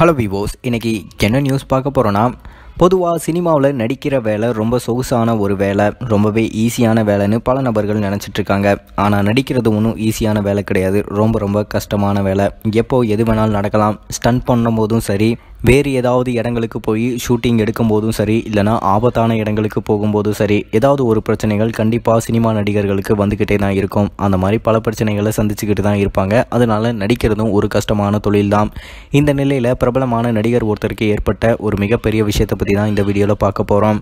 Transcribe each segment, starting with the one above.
hello விவோஸ் இன்றைக்கி என்ன news பார்க்க போகிறோன்னா பொதுவாக சினிமாவில் நடிக்கிற வேலை ரொம்ப சொகுசான ஒரு வேலை ரொம்பவே ஈஸியான வேலைன்னு பல நபர்கள் நினச்சிட்ருக்காங்க ஆனால் நடிக்கிறது ஒன்றும் ஈஸியான வேலை கிடையாது ரொம்ப ரொம்ப கஷ்டமான வேலை எப்போ எது வேணாலும் நடக்கலாம் பண்ணும் பண்ணும்போதும் சரி வேறு ஏதாவது இடங்களுக்கு போய் ஷூட்டிங் எடுக்கும் போதும் சரி இல்லைனா ஆபத்தான இடங்களுக்கு போகும்போதும் சரி ஏதாவது ஒரு பிரச்சனைகள் கண்டிப்பாக சினிமா நடிகர்களுக்கு வந்துக்கிட்டே தான் இருக்கும் அந்த மாதிரி பல பிரச்சனைகளை சந்திச்சுக்கிட்டு தான் இருப்பாங்க அதனால் நடிக்கிறதும் ஒரு கஷ்டமான தொழில் தான் இந்த நிலையில் பிரபலமான நடிகர் ஒருத்தருக்கு ஏற்பட்ட ஒரு மிகப்பெரிய விஷயத்தை பற்றி தான் இந்த வீடியோவில் பார்க்க போகிறோம்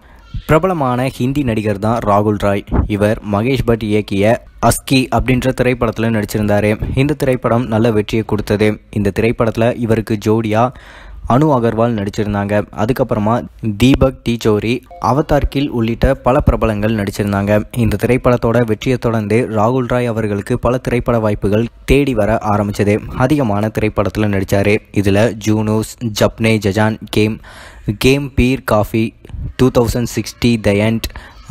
பிரபலமான ஹிந்தி நடிகர் தான் ராகுல் ராய் இவர் மகேஷ் பட் இயக்கிய அஸ்கி அப்படின்ற திரைப்படத்தில் நடிச்சிருந்தார் இந்த திரைப்படம் நல்ல வெற்றியை கொடுத்தது இந்த திரைப்படத்தில் இவருக்கு ஜோடியாக அனு அகர்வால் நடிச்சிருந்தாங்க அதுக்கப்புறமா தீபக் அவதார் அவதார்கில் உள்ளிட்ட பல பிரபலங்கள் நடிச்சிருந்தாங்க இந்த திரைப்படத்தோட வெற்றியை தொடர்ந்து ராகுல் ராய் அவர்களுக்கு பல திரைப்பட வாய்ப்புகள் தேடி வர ஆரம்பிச்சது அதிகமான திரைப்படத்தில் நடித்தார் இதில் ஜூனூஸ் ஜப்னே ஜஜான் கேம் கேம் பீர் காஃபி டூ தௌசண்ட் சிக்ஸ்டி தயண்ட்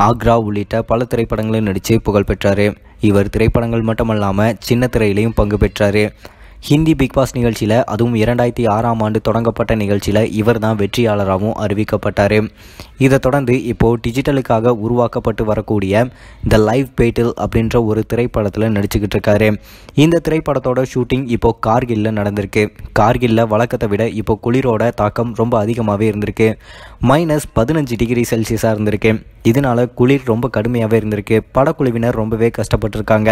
ஆக்ரா உள்ளிட்ட பல திரைப்படங்களில் நடித்து புகழ்பெற்றார் இவர் திரைப்படங்கள் மட்டுமல்லாமல் சின்ன திரையிலையும் பங்கு பெற்றார் ஹிந்தி பிக் பாஸ் நிகழ்ச்சியில் அதுவும் இரண்டாயிரத்தி ஆறாம் ஆண்டு தொடங்கப்பட்ட நிகழ்ச்சியில் இவர் தான் வெற்றியாளராகவும் அறிவிக்கப்பட்டார் இதை தொடர்ந்து இப்போது டிஜிட்டலுக்காக உருவாக்கப்பட்டு வரக்கூடிய த லைவ் பேட்டில் அப்படின்ற ஒரு திரைப்படத்தில் நடிச்சுக்கிட்டு இருக்காரு இந்த திரைப்படத்தோட ஷூட்டிங் இப்போது கார்கில்ல நடந்திருக்கு கார்கில்ல வழக்கத்தை விட இப்போ குளிரோட தாக்கம் ரொம்ப அதிகமாகவே இருந்திருக்கு மைனஸ் பதினஞ்சு டிகிரி செல்சியஸாக இருந்திருக்கு இதனால் குளிர் ரொம்ப கடுமையாகவே இருந்திருக்கு படக்குழுவினர் ரொம்பவே கஷ்டப்பட்டிருக்காங்க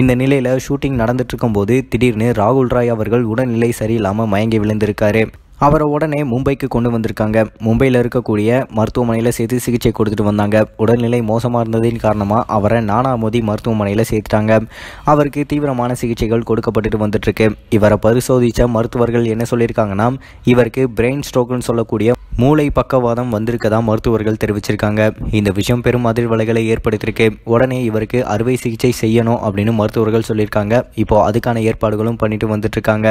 இந்த நிலையில் ஷூட்டிங் நடந்துட்டு இருக்கும்போது திடீர்னு ராகுல் ராகுல் ராய் அவர்கள் உடல்நிலை சரியில்லாமல் மயங்கி விழுந்திருக்காரு அவரை உடனே மும்பைக்கு கொண்டு வந்திருக்காங்க மும்பையில் இருக்கக்கூடிய மருத்துவமனையில் சேர்த்து சிகிச்சை கொடுத்துட்டு வந்தாங்க உடல்நிலை மோசமாக இருந்ததின் காரணமாக அவரை நானா மோதி மருத்துவமனையில் சேர்த்துட்டாங்க அவருக்கு தீவிரமான சிகிச்சைகள் கொடுக்கப்பட்டுட்டு வந்துட்டுருக்கு இவரை பரிசோதித்த மருத்துவர்கள் என்ன சொல்லியிருக்காங்கன்னா இவருக்கு பிரெயின் ஸ்ட்ரோக்குன்னு சொல்லக்கூடிய மூளை பக்கவாதம் வந்திருக்கதா மருத்துவர்கள் தெரிவிச்சிருக்காங்க இந்த விஷயம் பெரும் அதிர்வலைகளை ஏற்படுத்திருக்கு உடனே இவருக்கு அறுவை சிகிச்சை செய்யணும் அப்படின்னு மருத்துவர்கள் சொல்லியிருக்காங்க இப்போ அதுக்கான ஏற்பாடுகளும் பண்ணிட்டு வந்துட்டு இருக்காங்க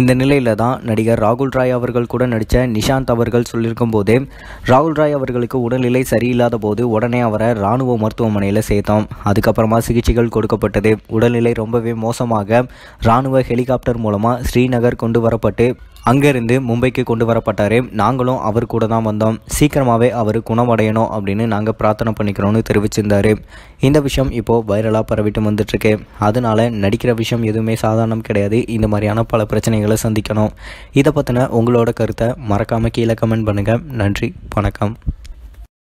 இந்த நிலையில தான் நடிகர் ராகுல் ராய் அவர்கள் கூட நடித்த நிஷாந்த் அவர்கள் சொல்லியிருக்கும் போது ராகுல் ராய் அவர்களுக்கு உடல்நிலை சரியில்லாத போது உடனே அவரை ராணுவ மருத்துவமனையில் சேர்த்தோம் அதுக்கப்புறமா சிகிச்சைகள் கொடுக்கப்பட்டது உடல்நிலை ரொம்பவே மோசமாக இராணுவ ஹெலிகாப்டர் மூலமாக ஸ்ரீநகர் கொண்டு வரப்பட்டு அங்கேருந்து மும்பைக்கு கொண்டு வரப்பட்டார் நாங்களும் அவர் கூட தான் வந்தோம் சீக்கிரமாகவே அவர் குணமடையணும் அப்படின்னு நாங்கள் பிரார்த்தனை பண்ணிக்கிறோன்னு தெரிவிச்சிருந்தார் இந்த விஷயம் இப்போது வைரலாக பரவிட்டு வந்துட்டுருக்கு அதனால் நடிக்கிற விஷயம் எதுவுமே சாதாரணம் கிடையாது இந்த மாதிரியான பல பிரச்சனைகளை சந்திக்கணும் இதை பற்றின உங்களோட கருத்தை மறக்காமல் கீழே கமெண்ட் பண்ணுங்கள் நன்றி வணக்கம்